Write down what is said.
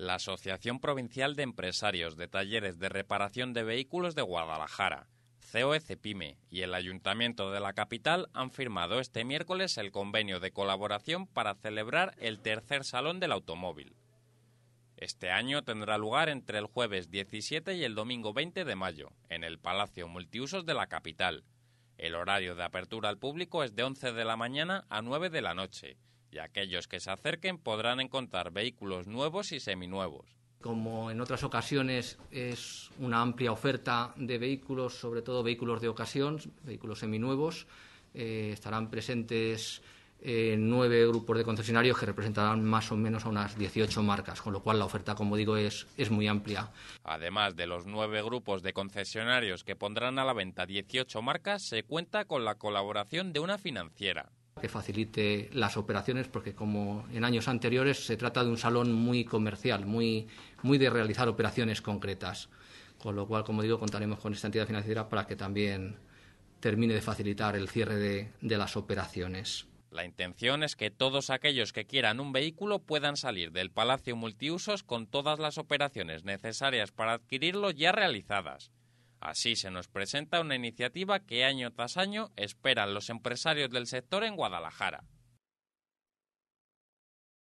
la Asociación Provincial de Empresarios de Talleres de Reparación de Vehículos de Guadalajara, COE e, y el Ayuntamiento de la capital han firmado este miércoles el convenio de colaboración para celebrar el tercer Salón del Automóvil. Este año tendrá lugar entre el jueves 17 y el domingo 20 de mayo, en el Palacio Multiusos de la capital. El horario de apertura al público es de 11 de la mañana a 9 de la noche y aquellos que se acerquen podrán encontrar vehículos nuevos y seminuevos. Como en otras ocasiones es una amplia oferta de vehículos, sobre todo vehículos de ocasión, vehículos seminuevos, eh, estarán presentes eh, nueve grupos de concesionarios que representarán más o menos a unas 18 marcas, con lo cual la oferta, como digo, es, es muy amplia. Además de los nueve grupos de concesionarios que pondrán a la venta 18 marcas, se cuenta con la colaboración de una financiera que facilite las operaciones, porque como en años anteriores se trata de un salón muy comercial, muy, de realizar operaciones concretas. Con lo cual, como digo, contaremos con esta entidad financiera para que también termine de facilitar el cierre de las operaciones. La intención es que todos aquellos que quieran un vehículo puedan salir del Palacio Multiusos con todas las operaciones necesarias para adquirirlo ya realizadas. Así se nos presenta una iniciativa que año tras año esperan los empresarios del sector en Guadalajara.